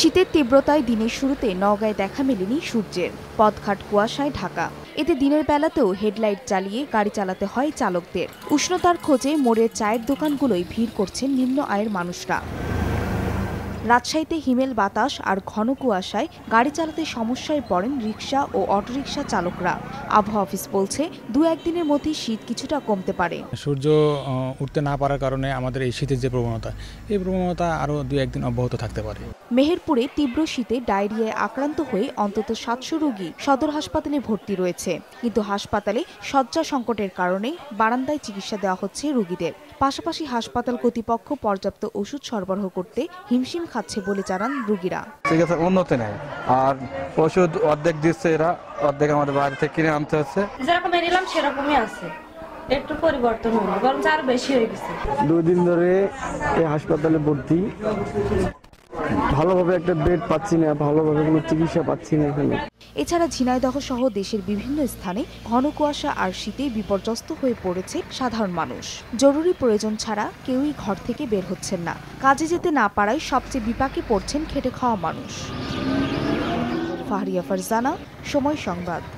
শীতের তীব্রতায় দিনের শুরুতে নওগাঁয় দেখা মেলেনি সূর্যের পথঘাট কুয়াশায় ঢাকা এতে দিনের বেলাতেও হেডলাইট চালিয়ে গাড়ি চালাতে হয় চালকদের উষ্ণতার খোঁজে মোড়ের চায়ের দোকানগুলোই ভিড় করছেন নিম্ন আয়ের মানুষরা রাজশাহীতে হিমেল বাতাস আর ঘন কুয়াশায় গাড়ি চালাতে সমস্যায় পড়েন রিক্সা ও অটোরিকশা চালকরা আবহাওয়া অফিস বলছে দু একদিনের মধ্যে শীত কিছুটা কমতে পারে সূর্য উঠতে না পারার কারণে আমাদের এই শীতের যে প্রবণতা এই প্রবণতা আরও দু একদিন অব্যাহত থাকতে পারে মেহেরপুরে তীব্র শীতে ডায়রিয়ায় আক্রান্ত হয়ে অন্তত সাতশো রোগী সদর হাসপাতালে ভর্তি রয়েছে কিন্তু হাসপাতালে শয্যা সংকটের কারণে বারান্দায় চিকিৎসা দেওয়া হচ্ছে রোগীদের পাশাপাশি হাসপাতাল কর্তৃপক্ষ পর্যাপ্ত ওষুধ সরবরাহ করতে হিমশিম খাচ্ছে বলে জানান রুগীরা চিকিৎসা উন্নতি নেই আর ওষুধ অর্ধেক দিচ্ছে এরা অর্ধেক আমাদের বাড়ি থেকে কিনে আনতে হচ্ছে যেরকম নিলাম সেরকমই আছে একটু পরিবর্তন হলো বরং চার বেশি হয়ে গেছে দুই দিন ধরে এই হাসপাতালে ভর্তি ভালোভাবে একটা বেড পাচ্ছি না ভালোভাবে কোনো চিকিৎসা পাচ্ছি না এখানে এছাড়া ঝিনাইদহ সহ দেশের বিভিন্ন স্থানে ঘন কুয়াশা আর শীতে বিপর্যস্ত হয়ে পড়েছে সাধারণ মানুষ জরুরি প্রয়োজন ছাড়া কেউই ঘর থেকে বের হচ্ছেন না কাজে যেতে না পারায় সবচেয়ে বিপাকে পড়ছেন খেটে খাওয়া মানুষ ফাহরিয়া ফারজানা সময় সংবাদ